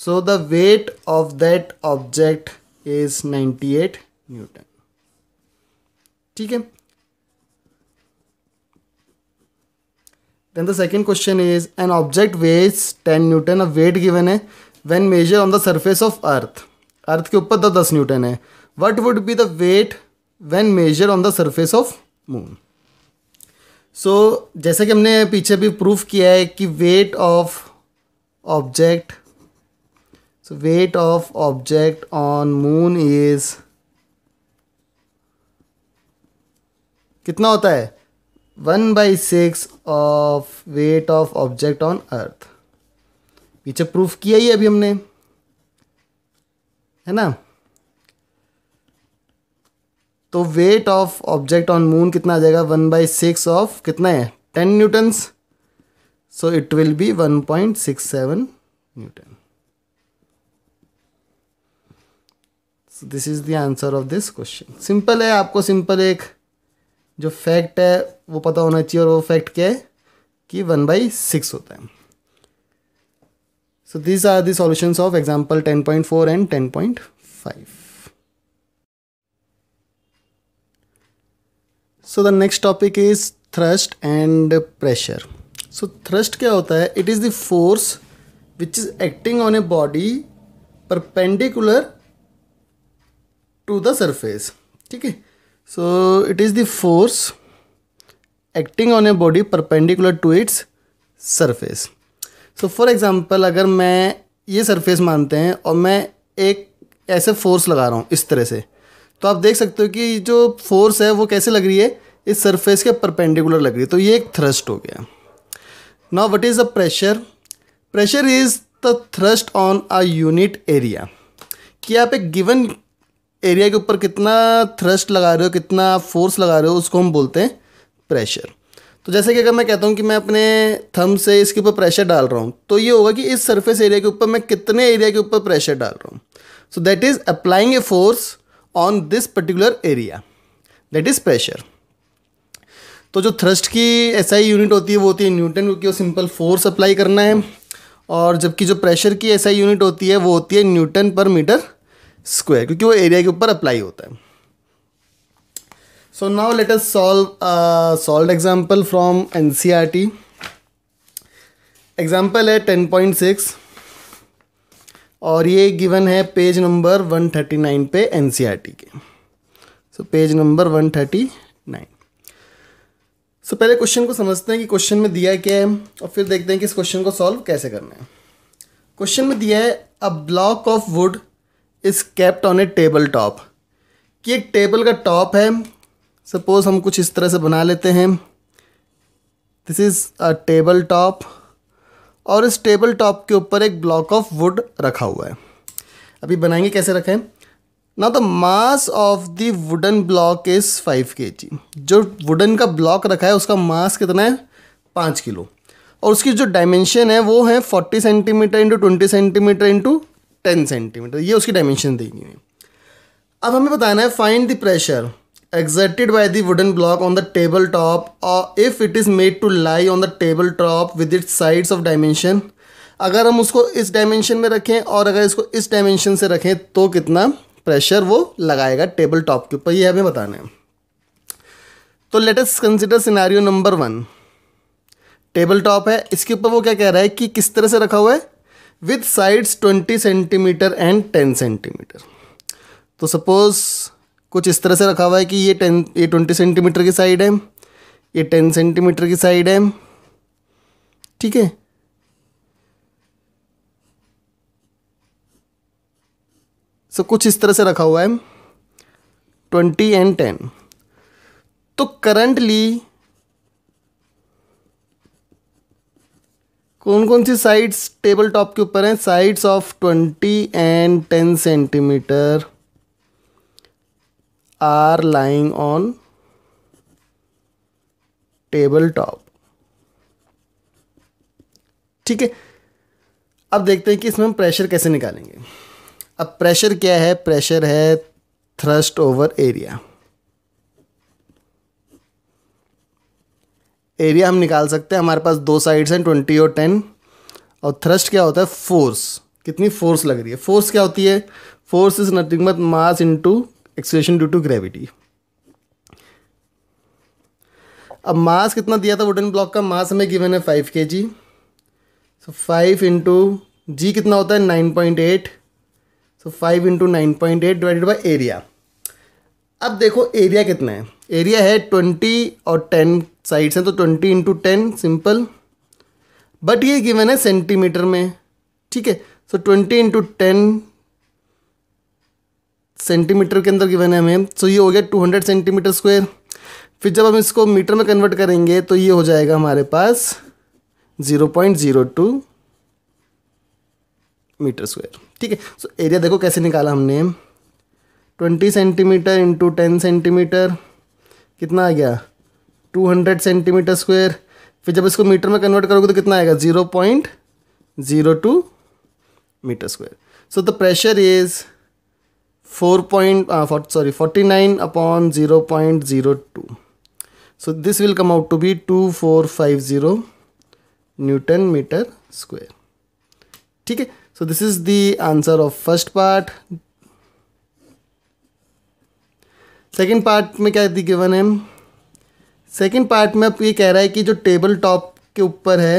so the weight of that object is ninety eight newton ठीक है then the second question is an object weighs 10 newton a weight given है when measure on the surface of earth earth के ऊपर तो दस newton है what would be the weight when measure on the surface of moon so जैसे कि हमने पीछे भी प्रूफ किया है कि weight of object so weight of object on moon is कितना होता है one by six of weight of object on earth पीछे अच्छा, प्रूफ किया ही अभी हमने है ना तो weight of object on moon कितना आ जाएगा वन बाई सिक्स ऑफ कितना है ten newtons so it will be one point six seven newton so this is the answer of this question simple है आपको सिंपल एक जो फैक्ट है वो पता होना चाहिए और वो फैक्ट क्या है कि वन बाई सिक्स होता है So these are the solutions of example 10.4 and 10.5. So the next topic is thrust and pressure. So thrust क्या होता It is the force which is acting on a body perpendicular to the surface. Okay. So it is the force acting on a body perpendicular to its surface. So for example अगर मैं ये surface मानते हैं और मैं एक ऐसे force लगा रहा हूँ इस तरह से तो आप देख सकते हो कि जो फोर्स है वो कैसे लग रही है इस सरफेस के परपेंडिकुलर लग रही है तो ये एक थ्रस्ट हो गया now what is the pressure pressure is the thrust on a unit area कि आप एक गिवन एरिया के ऊपर कितना थ्रस्ट लगा रहे हो कितना फोर्स लगा रहे हो उसको हम बोलते हैं प्रेशर तो जैसे कि अगर मैं कहता हूँ कि मैं अपने थम से इसके ऊपर प्रेशर डाल रहा हूँ तो ये होगा कि इस सरफेस एरिया के ऊपर मैं कितने एरिया के ऊपर प्रेशर डाल रहा हूँ so that is applying a force on this particular area that is pressure तो जो थ्रस्ट की ऐसा ही यूनिट होती है वो होती है न्यूटन क्योंकि वो सिंपल फोर्स अप्लाई करना है और जबकि जो प्रेशर की ऐसा यूनिट होती है वो होती है न्यूटन पर मीटर स्क्वायर क्योंकि वो एरिया के ऊपर अप्लाई होता है So now let us solve a uh, solved example from NCRT. E example है 10.6 और ये given है page number 139 पे NCRT e के So page number 139 So पहले क्वेश्चन को समझते हैं कि क्वेश्चन में दिया क्या है और फिर देखते हैं कि इस क्वेश्चन को सॉल्व कैसे करना है क्वेश्चन में दिया है a block of wood is kept on a table top कि एक टेबल का टॉप है सपोज़ हम कुछ इस तरह से बना लेते हैं this is a table top और इस टेबल टॉप के ऊपर एक ब्लॉक ऑफ वुड रखा हुआ है अभी बनाएंगे कैसे रखें ना the mass of the wooden block is five K G जो वुडन का ब्लॉक रखा है उसका मास कितना है पाँच किलो और उसकी जो डायमेंशन है वो है forty centimetre into twenty centimetre into ten centimetre ये उसकी डायमेंशन देनी है अब हमें बताना है find the pressure exerted by the wooden block on the top or if it is made to lie on the top with its sides of dimension अगर हम उसको इस डायमेंशन में रखें और अगर इसको इस डायमेंशन से रखें तो कितना प्रेशर वो लगाएगा टेबल टॉप के ऊपर ये हमें बताना है तो let us consider scenario number one table top है इसके ऊपर वो क्या कह रहा है कि किस तरह से रखा हुआ है with sides twenty centimetre and ten centimetre तो सपोज़ कुछ इस तरह से रखा हुआ है कि ये टेन ये ट्वेंटी सेंटीमीटर की साइड है ये टेन सेंटीमीटर की साइड है ठीक है सो कुछ इस तरह से रखा हुआ है ट्वेंटी एंड टेन तो करंटली कौन कौन सी साइड्स टेबल टॉप के ऊपर हैं sides of twenty and ten centimetre are lying on table top ठीक है अब देखते हैं कि इसमें हम प्रेशर कैसे निकालेंगे अब प्रेशर क्या है प्रेशर है थ्रस्ट ओवर एरिया एरिया हम निकाल सकते हैं हमारे पास दो साइड्स हैं ट्वेंटी और टेन और थ्रस्ट क्या होता है फोर्स कितनी फोर्स लग रही है फोर्स क्या होती है force is nothing but mass into acceleration due to gravity अब मास कितना दिया था वुडन ब्लॉक का मास हमें गिवन है फाइव के जी सो फाइव इंटू जी कितना होता है nine point eight so five into nine point eight divided by area अब देखो एरिया कितना है एरिया है ट्वेंटी और टेन साइड्स हैं तो twenty into ten simple but ये गिवन है सेंटीमीटर में ठीक है so twenty into ten centimetre के अंदर गिवन है हमें सो ये हो गया टू हंड्रेड सेंटीमीटर स्क्वायर फिर जब हम इसको मीटर में कन्वर्ट करेंगे तो ये हो जाएगा हमारे पास zero point zero two metre square ठीक है सो एरिया देखो कैसे निकाला हमने twenty centimetre into ten centimetre कितना आ गया टू हंड्रेड सेंटीमीटर स्क्वायर फिर जब इसको मीटर में कन्वर्ट करोगे तो कितना आएगा zero point zero two metre square so the pressure is 4 point uh, for, sorry 49 upon 0 0.02 so this will come out to be 2450 newton meter square ठीक है so this is the answer of first part second part में क्या दी given है second part में अब ये कह रहा है कि जो टेबल टॉप के ऊपर है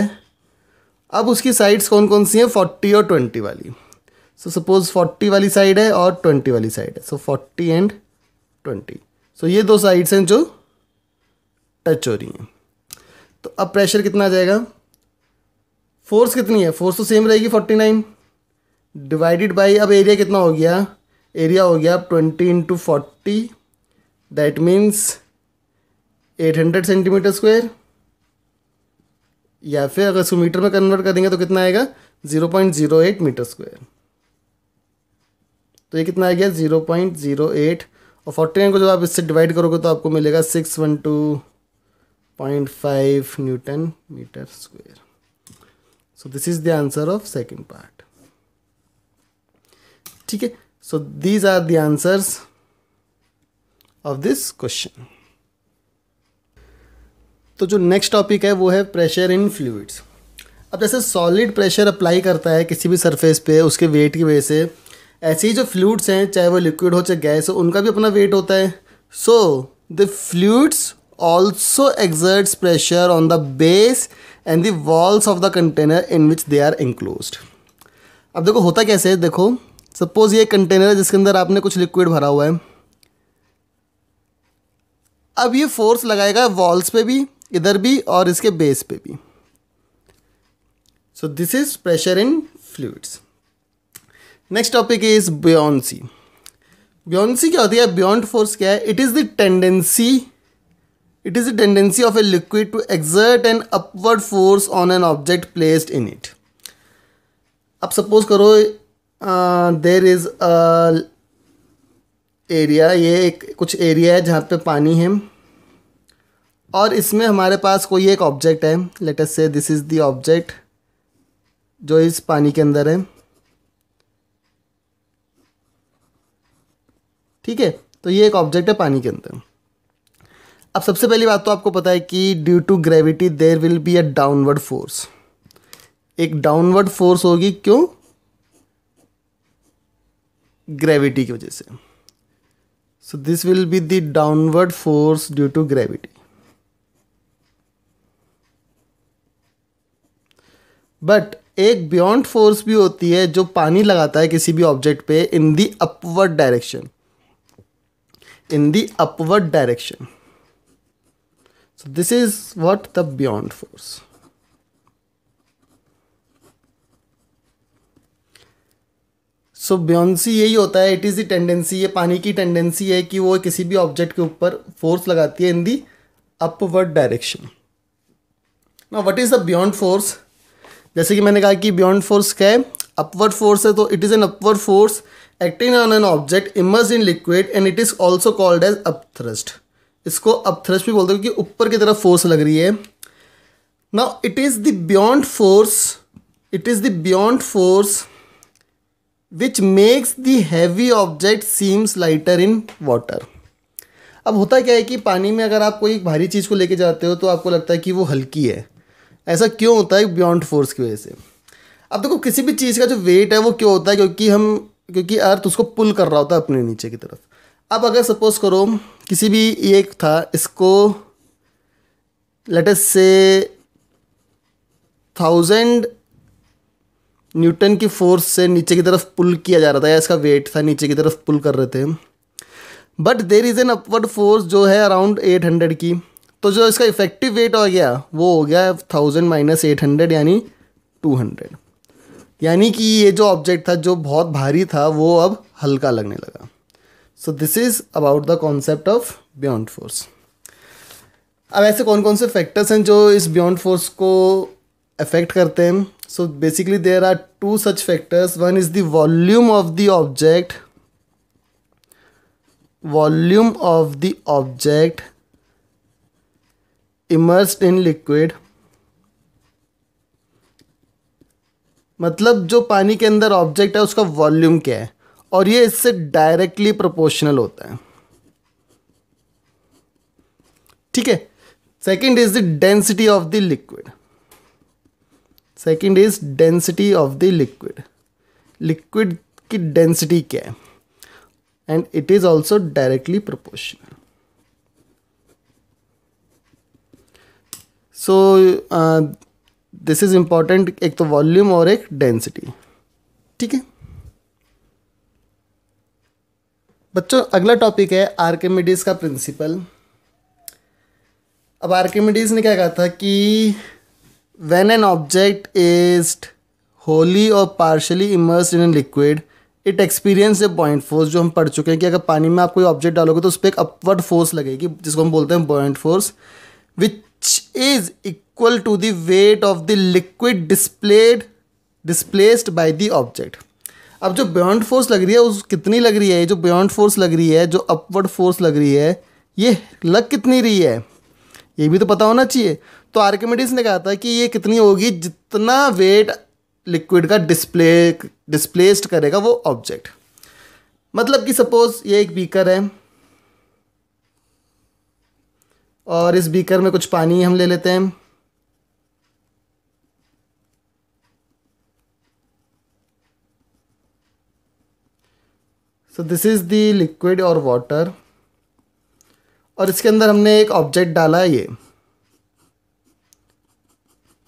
अब उसकी साइड्स कौन कौन सी हैं फोर्टी और ट्वेंटी वाली सो सपोज फोर्टी वाली साइड है और ट्वेंटी वाली साइड है so forty and twenty so ये दो साइड्स हैं जो टच हो रही हैं तो अब प्रेशर कितना आ जाएगा फोर्स कितनी है फोर्स तो सेम रहेगी फोर्टी नाइन डिवाइडेड बाई अब एरिया कितना हो गया एरिया हो गया twenty into forty that means eight hundred centimetre square या फिर अगर सो मीटर में कन्वर्ट करेंगे तो कितना आएगा zero point zero eight metre square तो ये कितना आ गया ज़ीरो पॉइंट ज़ीरो एट और फोर्टी नाइन को जब आप इससे डिवाइड करोगे तो आपको मिलेगा six one two point five newton metre square so this is the answer of second part ठीक है so these are the answers of this question तो जो नेक्स्ट टॉपिक है वो है प्रेशर इन फ्लूड्स अब जैसे सॉलिड प्रेशर अप्लाई करता है किसी भी सरफेस पे उसके वेट की वजह से ऐसे ही जो फ्लूड्स हैं चाहे वो लिक्विड हो चाहे गैस हो उनका भी अपना वेट होता है so the fluids also exerts pressure on the base and the walls of the container in which they are enclose अब देखो होता कैसे है देखो सपोज ये कंटेनर है जिसके अंदर आपने कुछ लिक्विड भरा हुआ है अब ये फोर्स लगाएगा वॉल्स पे भी इधर भी और इसके बेस पे भी so this is pressure in fluids next topic is buoyancy buoyancy क्या होती है बियॉन्ड फोर्स क्या है it is the tendency it is the tendency of a liquid to exert an upward force on an object placed in it अब suppose करो there is area ये एक कुछ एरिया है जहाँ पे पानी है और इसमें हमारे पास कोई एक ऑब्जेक्ट है let's say this is the object जो इस पानी के अंदर है ठीक है तो ये एक ऑब्जेक्ट है पानी के अंदर अब सबसे पहली बात तो आपको पता है कि due to gravity there will be a downward force एक डाउनवर्ड फोर्स होगी क्यों ग्रेविटी की वजह से so this will be the downward force due to gravity but एक बियॉन्ड फोर्स भी होती है जो पानी लगाता है किसी भी ऑब्जेक्ट पे in the upward direction in the upward direction. So this is what the beyond force. सो बियसी यही होता है इट इज़ द टेंडेंसी ये पानी की टेंडेंसी है कि वो किसी भी ऑब्जेक्ट के ऊपर फोर्स लगाती है इन दी अपवर्ड डायरेक्शन ना what is the buoyant force जैसे कि मैंने कहा कि बियॉन्ड फोर्स क्या है अपवर्ड फोर्स है तो it is an upward force acting on an object immerse in liquid and it is also called as upthrust इसको अपथ्रस्ट भी बोलते हैं क्योंकि ऊपर की तरफ फोर्स लग रही है now it is the buoyant force it is the buoyant force which makes the heavy object seems lighter in water अब होता क्या है कि पानी में अगर आप कोई भारी चीज़ को लेके जाते हो तो आपको लगता है कि वो हल्की है ऐसा क्यों होता है बियॉन्ड फोर्स की वजह से अब देखो किसी भी चीज़ का जो वेट है वो क्यों होता है क्योंकि हम क्योंकि अर्थ उसको पुल कर रहा होता है अपने नीचे की तरफ अब अगर सपोज़ करो किसी भी एक था इसको लेटेस्ट से थाउजेंड न्यूटन की फोर्स से नीचे की तरफ पुल किया जा रहा था या इसका वेट था नीचे की तरफ पुल कर रहे थे but there is an upward force जो है अराउंड एट हंड्रेड की तो जो इसका इफेक्टिव वेट हो गया वो हो गया थाउजेंड माइनस एट हंड्रेड यानी टू हंड्रेड यानी कि ये जो ऑब्जेक्ट था जो बहुत भारी था वो अब हल्का लगने लगा so this is about the concept of buoyant force अब ऐसे कौन कौन से फैक्टर्स हैं जो इस बियॉन्ड फोर्स को अफेक्ट करते हैं सो basically there are two such factors one is the volume of the object volume of the object immerse in liquid मतलब जो पानी के अंदर ऑब्जेक्ट है उसका वॉल्यूम क्या है और ये इससे डायरेक्टली प्रोपोर्शनल होता है ठीक है second is the density of the liquid second is density of the liquid liquid की डेंसिटी क्या है and it is also directly proportional so this is important एक तो वॉल्यूम और एक डेंसिटी ठीक है बच्चों अगला टॉपिक है आर्किमिडीज का प्रिंसिपल अब आर्किमिडीज ने क्या कहा था कि when an object is wholly और partially immerse in a liquid it experience a buoyant force जो हम पढ़ चुके हैं कि अगर पानी में आप कोई ऑब्जेक्ट डालोगे तो उस पर एक अपवर्ड फोर्स लगेगी जिसको हम बोलते हैं buoyant force which which is equal to the weight of the liquid displayed displaced by the object अब जो beyond फोर्स लग रही है उस कितनी लग रही है जो beyond फोर्स लग रही है जो अपवर्ड फोर्स लग रही है ये लग कितनी रही है ये भी तो पता होना चाहिए तो आर्कमेडिस ने कहा था कि ये कितनी होगी जितना वेट लिक्विड का डिस्प्ले display, डिस्प्लेस्ड करेगा वो ऑब्जेक्ट मतलब कि सपोज़ ये एक बीकर है और इस बीकर में कुछ पानी हम ले लेते हैं so this is the liquid और वाटर और इसके अंदर हमने एक ऑब्जेक्ट डाला है ये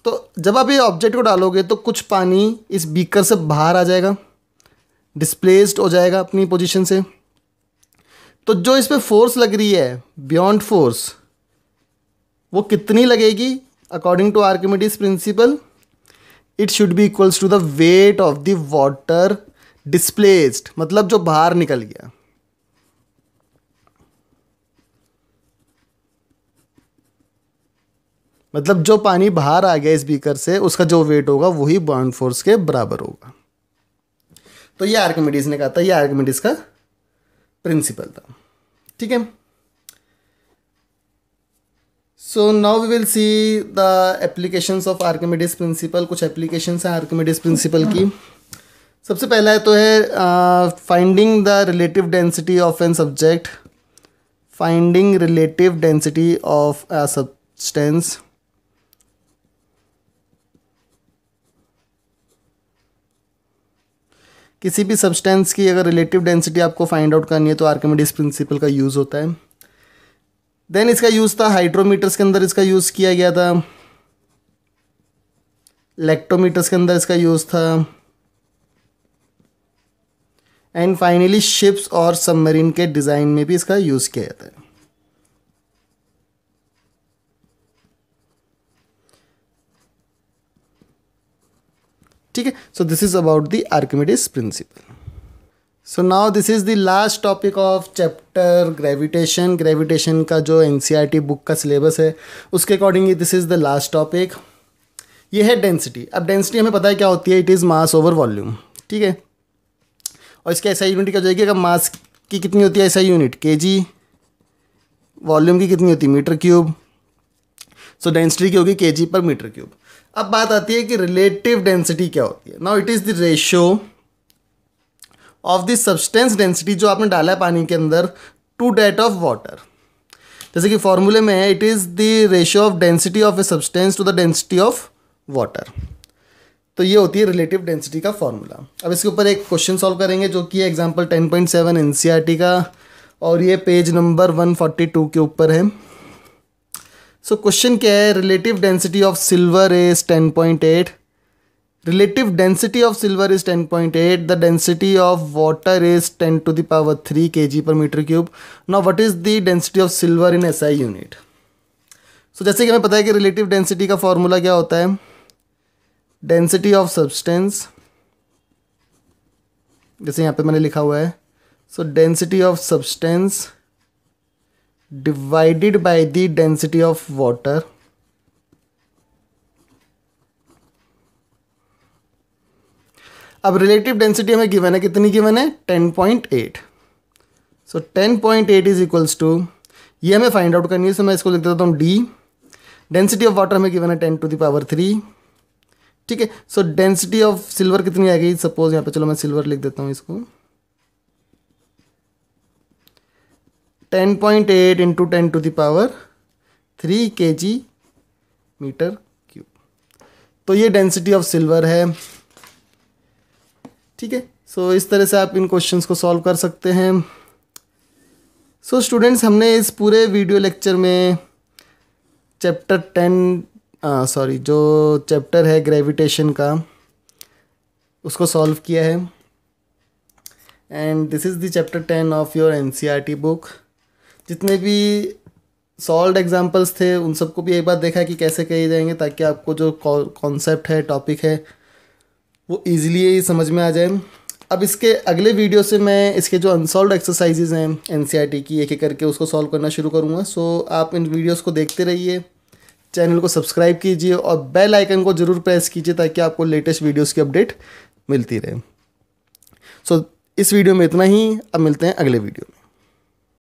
तो जब आप ये ऑब्जेक्ट को डालोगे तो कुछ पानी इस बीकर से बाहर आ जाएगा डिस्प्लेस्ड हो जाएगा अपनी पोजीशन से तो जो इस पर फोर्स लग रही है बियॉन्ड फोर्स वो कितनी लगेगी according to Archimedes principle it should be equals to the weight of the water displaced मतलब जो बाहर निकल गया मतलब जो पानी बाहर आ गया स्पीकर से उसका जो वेट होगा वही बाउंड फोर्स के बराबर होगा तो ये आर्किमिडीज ने कहा था ये आर्किमिडीज का प्रिंसिपल था ठीक है so now we will see the applications of archimedes principle कुछ applications हैं archimedes प्रिंसिपल की सबसे पहला है तो है finding the relative density of an subject finding relative density of a substance किसी भी सब्सटेंस की अगर रिलेटिव डेंसिटी आपको फाइंड आउट करनी है तो आर्कमेडिस प्रिंसिपल का यूज़ होता है देन इसका यूज़ था हाइड्रोमीटर्स के अंदर इसका यूज़ किया गया था लेक्टोमीटर्स के अंदर इसका यूज़ था एंड फाइनली शिप्स और सबमरीन के डिज़ाइन में भी इसका यूज़ किया जाता है ठीक है so this is about the Archimedes principle so now this is the last topic of chapter gravitation gravitation का जो एन बुक e का सिलेबस है उसके accordingly this is the last topic ये है डेंसिटी अब डेंसिटी हमें पता है क्या होती है it is mass over volume ठीक है और इसके ऐसा यूनिट क्या हो जाएगी अगर मास की कितनी होती है ऐसा यूनिट के जी वॉल्यूम की कितनी होती है मीटर क्यूब सो डेंसिटी की होगी के जी पर मीटर क्यूब अब बात आती है कि रिलेटिव डेंसिटी क्या होती है now it is the ratio of the substance density जो आपने डाला है पानी के अंदर टू डेट ऑफ वाटर जैसे कि फॉर्मूले में है it is the ratio of density of a substance to the density of water तो ये होती है रिलेटिव डेंसिटी का फॉर्मूला अब इसके ऊपर एक क्वेश्चन सॉल्व करेंगे जो कि example ten point seven N C R T का और ये page number one forty two के ऊपर है सो so, क्वेश्चन क्या है relative density of silver is ten point eight relative density of silver is 10.8 the density of water is 10 to the power 3 kg per meter cube now what is the density of silver in SI unit so जैसे कि हमें पता है कि relative density का formula क्या होता है डेंसिटी ऑफ सब्सटेंस जैसे यहाँ पे मैंने लिखा हुआ है so density of substance divided by the density of water अब रिलेटिव डेंसिटी हमें गिवन है कितनी गिवन है ten point eight so ten point eight is equals to ये हमें फाइंड आउट करनी है सो मैं इसको लिख देता हूँ डी डेंसिटी ऑफ वाटर हमें गिवन है ten to the power three ठीक है सो डेंसिटी ऑफ सिल्वर कितनी आएगी सपोज यहाँ पे चलो मैं सिल्वर लिख देता हूँ इसको ten point eight into ten to the power three K G metre cube तो ये डेंसिटी ऑफ सिल्वर है ठीक है सो इस तरह से आप इन क्वेश्चंस को सॉल्व कर सकते हैं सो so, स्टूडेंट्स हमने इस पूरे वीडियो लेक्चर में चैप्टर टेन सॉरी जो चैप्टर है ग्रेविटेशन का उसको सॉल्व किया है and this is the chapter ten of your N book जितने भी सॉल्व एग्जाम्पल्स थे उन सबको भी एक बार देखा कि कैसे कहे जाएंगे ताकि आपको जो कॉन्सेप्ट है टॉपिक है वो ईज़िली ही समझ में आ जाए अब इसके अगले वीडियो से मैं इसके जो अनसॉल्व एक्सरसाइजेज हैं एन e की एक एक करके उसको सॉल्व करना शुरू करूँगा सो आप इन वीडियोज़ को देखते रहिए चैनल को सब्सक्राइब कीजिए और बेल आइकन को ज़रूर प्रेस कीजिए ताकि आपको लेटेस्ट वीडियोज़ की अपडेट मिलती रहे सो so, इस वीडियो में इतना ही अब मिलते हैं अगले वीडियो में